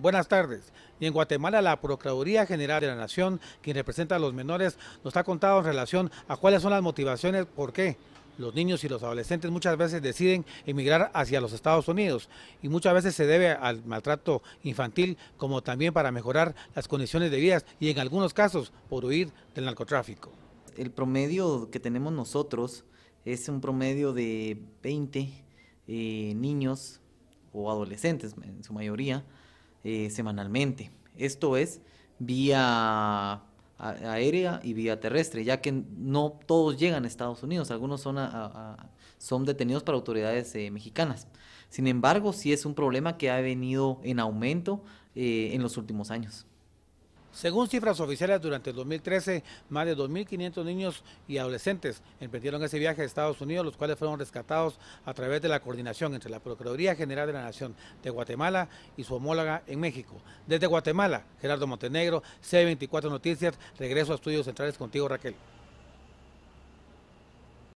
Buenas tardes. Y en Guatemala, la Procuraduría General de la Nación, quien representa a los menores, nos ha contado en relación a cuáles son las motivaciones, por qué los niños y los adolescentes muchas veces deciden emigrar hacia los Estados Unidos y muchas veces se debe al maltrato infantil, como también para mejorar las condiciones de vida y en algunos casos por huir del narcotráfico. El promedio que tenemos nosotros es un promedio de 20 eh, niños o adolescentes en su mayoría eh, semanalmente. Esto es vía aérea y vía terrestre, ya que no todos llegan a Estados Unidos, algunos son, son detenidos por autoridades eh, mexicanas. Sin embargo, sí es un problema que ha venido en aumento eh, en los últimos años. Según cifras oficiales, durante el 2013, más de 2.500 niños y adolescentes emprendieron ese viaje a Estados Unidos, los cuales fueron rescatados a través de la coordinación entre la Procuraduría General de la Nación de Guatemala y su homóloga en México. Desde Guatemala, Gerardo Montenegro, C24 Noticias, regreso a Estudios Centrales contigo, Raquel.